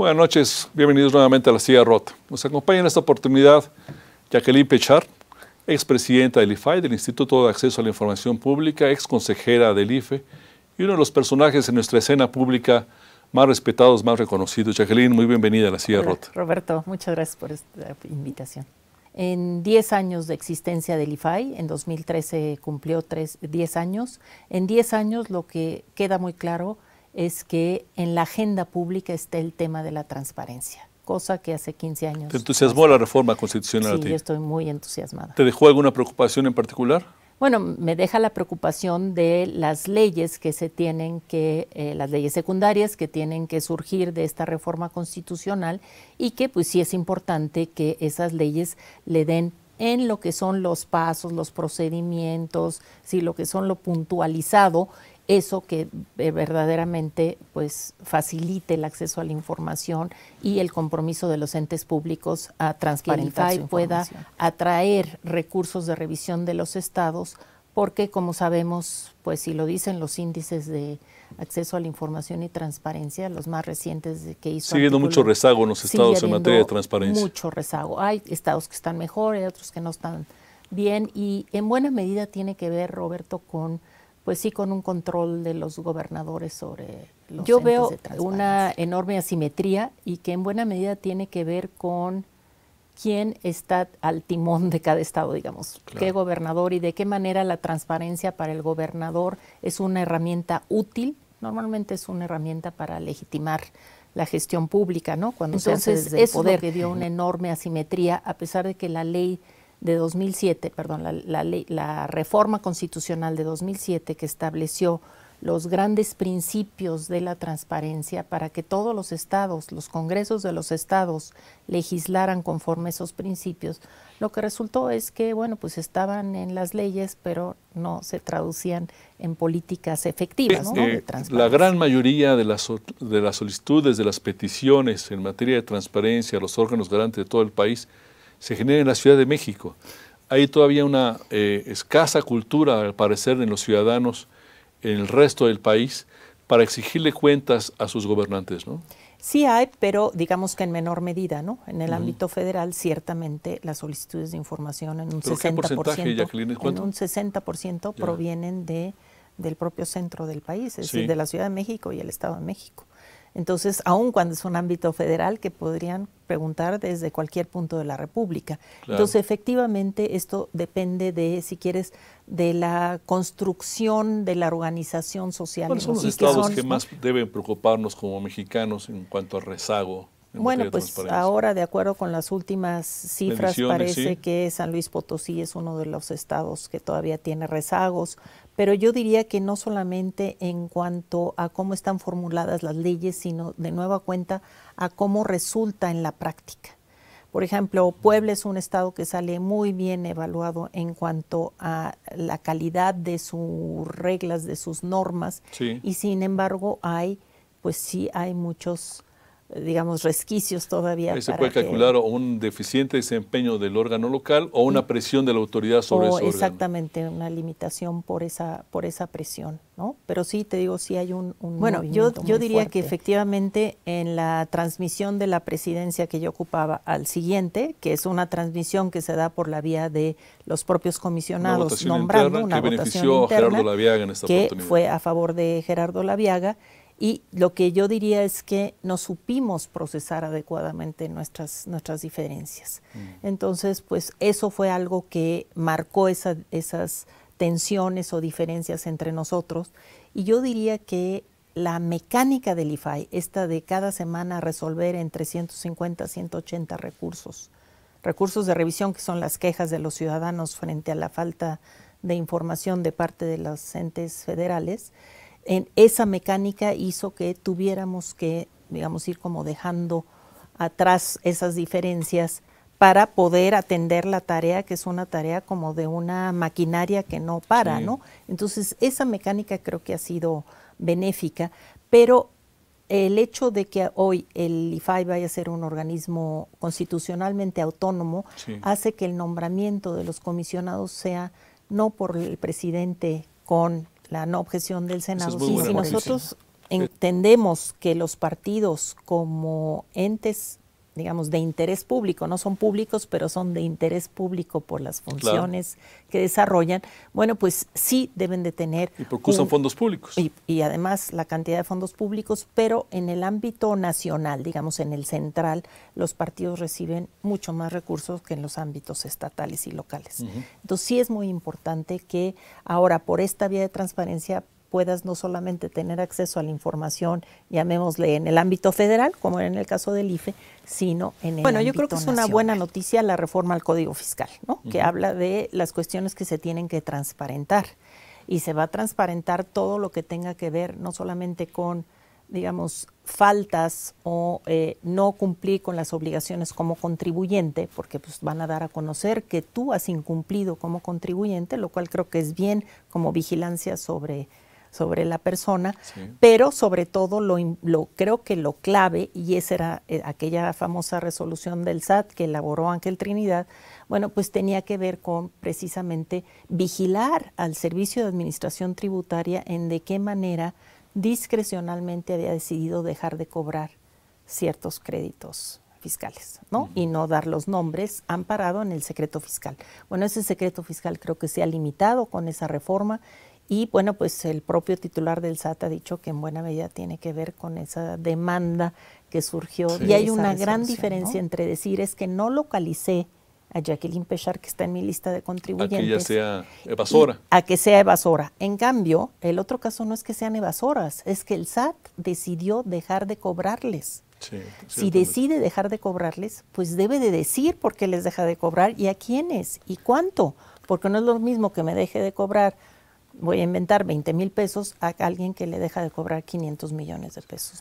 Buenas noches, bienvenidos nuevamente a La Silla Rota. Nos acompaña en esta oportunidad Jacqueline Pechar, expresidenta del IFAI, del Instituto de Acceso a la Información Pública, ex consejera del IFE y uno de los personajes en nuestra escena pública más respetados, más reconocidos. Jacqueline, muy bienvenida a La Silla Rot. Rota. Roberto, muchas gracias por esta invitación. En 10 años de existencia del IFAI, en 2013 cumplió 10 años, en 10 años lo que queda muy claro es es que en la agenda pública está el tema de la transparencia, cosa que hace 15 años. ¿Te entusiasmó la reforma constitucional sí, estoy muy entusiasmada. ¿Te dejó alguna preocupación en particular? Bueno, me deja la preocupación de las leyes que se tienen que, eh, las leyes secundarias que tienen que surgir de esta reforma constitucional y que pues sí es importante que esas leyes le den en lo que son los pasos, los procedimientos, sí, lo que son lo puntualizado eso que eh, verdaderamente pues facilite el acceso a la información y el compromiso de los entes públicos a transparentar y pueda atraer recursos de revisión de los estados porque como sabemos pues si lo dicen los índices de acceso a la información y transparencia los más recientes de que hizo Siguiendo mucho rezago en los estados en materia de transparencia mucho rezago hay estados que están mejor hay otros que no están bien y en buena medida tiene que ver Roberto con pues sí con un control de los gobernadores sobre los Yo veo una enorme asimetría y que en buena medida tiene que ver con quién está al timón de cada estado, digamos, qué gobernador y de qué manera la transparencia para el gobernador es una herramienta útil, normalmente es una herramienta para legitimar la gestión pública, ¿no? Cuando Entonces, se desde el poder. que dio una enorme asimetría, a pesar de que la ley de 2007, perdón, la, la, la reforma constitucional de 2007 que estableció los grandes principios de la transparencia para que todos los estados, los congresos de los estados legislaran conforme esos principios. Lo que resultó es que, bueno, pues estaban en las leyes, pero no se traducían en políticas efectivas. ¿no? la gran mayoría de las, de las solicitudes, de las peticiones en materia de transparencia a los órganos garantes de todo el país se genera en la Ciudad de México. Hay todavía una eh, escasa cultura, al parecer, en los ciudadanos en el resto del país para exigirle cuentas a sus gobernantes, ¿no? Sí hay, pero digamos que en menor medida, ¿no? En el ámbito federal, ciertamente las solicitudes de información en un 60%, un provienen de, del propio centro del país, es decir, de la Ciudad de México y el Estado de México. Entonces, aun cuando es un ámbito federal, que podrían preguntar desde cualquier punto de la República. Entonces, efectivamente, esto depende de, si quieres, de la construcción de la organización social. ¿Cuáles son los estados que, que más deben preocuparnos como mexicanos en cuanto al rezago bueno, pues ahora, de acuerdo con las últimas cifras, parece que San Luis Potosí es uno de los estados que todavía tiene rezagos, pero yo diría que no solamente en cuanto a cómo están formuladas las leyes, sino de nueva cuenta a cómo resulta en la práctica. Por ejemplo, Puebla es un estado que sale muy bien evaluado en cuanto a la calidad de sus reglas, de sus normas, y sin embargo hay, pues sí, hay muchos digamos, resquicios todavía. se puede calcular un deficiente desempeño del órgano local o una presión de la autoridad sobre ese órgano. Exactamente, una limitación por esa, por esa presión, ¿no? Pero sí, te digo, sí hay un... bueno, yo, diría que efectivamente en la transmisión de la presidencia que yo ocupaba al siguiente, que es una transmisión que se da por la vía de los propios comisionados nombrando una votación que a fue a favor de Gerardo Laviaga y lo que yo diría es que no supimos procesar adecuadamente nuestras, diferencias. Mm. Entonces, pues eso fue algo que marcó esas tensiones o diferencias entre nosotros. Y yo diría que la mecánica del IFAI, esta de cada semana resolver entre 150 a 180 recursos, recursos de revisión que son las quejas de los ciudadanos frente a la falta de información de parte de los entes federales, en esa mecánica hizo que tuviéramos que, digamos, ir como dejando atrás esas diferencias para poder atender la tarea, que es una tarea como de una maquinaria que no para, ¿no? Entonces, esa mecánica creo que ha sido benéfica, pero el hecho de que hoy el IFAI vaya a ser un organismo constitucionalmente autónomo hace que el nombramiento de los comisionados sea no por el presidente con la no objeción del Senado. si nosotros entendemos que los partidos como entes digamos, de interés público, no son públicos, pero son de interés público por las funciones que desarrollan, bueno, pues sí deben de tener... Y porque usan fondos públicos. Y, además la cantidad de fondos públicos, pero en el ámbito nacional, digamos, en el central, los partidos reciben mucho más recursos que en los ámbitos estatales y locales. Entonces sí es muy importante que ahora por esta vía de transparencia puedas no solamente tener acceso a la información, llamémosle en el ámbito federal, como en el caso del IFE, sino en el Bueno, yo creo que es una buena noticia la reforma al Código Fiscal, ¿no? Que habla de las cuestiones que se tienen que transparentar y se va a transparentar todo lo que tenga que ver no solamente con digamos, faltas o eh, no cumplir con las obligaciones como contribuyente, porque pues van a dar a conocer que tú has incumplido como contribuyente, lo cual creo que es bien como vigilancia sobre sobre la persona, pero sobre todo lo, creo que lo clave, y esa era eh, aquella famosa resolución del SAT que elaboró Ángel Trinidad, bueno, pues tenía que ver con precisamente vigilar al Servicio de Administración Tributaria en de qué manera discrecionalmente había decidido dejar de cobrar ciertos créditos fiscales, ¿no? Y no dar los nombres amparado en el secreto fiscal. Bueno, ese secreto fiscal creo que se ha limitado con esa reforma y bueno, pues el propio titular del SAT ha dicho que en buena medida tiene que ver con esa demanda que surgió. y hay una gran diferencia entre decir es que no localicé a Jacqueline Pechar, que está en mi lista de contribuyentes. A que ella sea evasora. A que sea evasora. En cambio, el otro caso no es que sean evasoras, es que el SAT decidió dejar de cobrarles. si decide dejar de cobrarles, pues debe de decir por qué les deja de cobrar y a quiénes y cuánto, porque no es lo mismo que me deje de cobrar voy a inventar 20 mil pesos a alguien que le deja de cobrar 500 millones de pesos.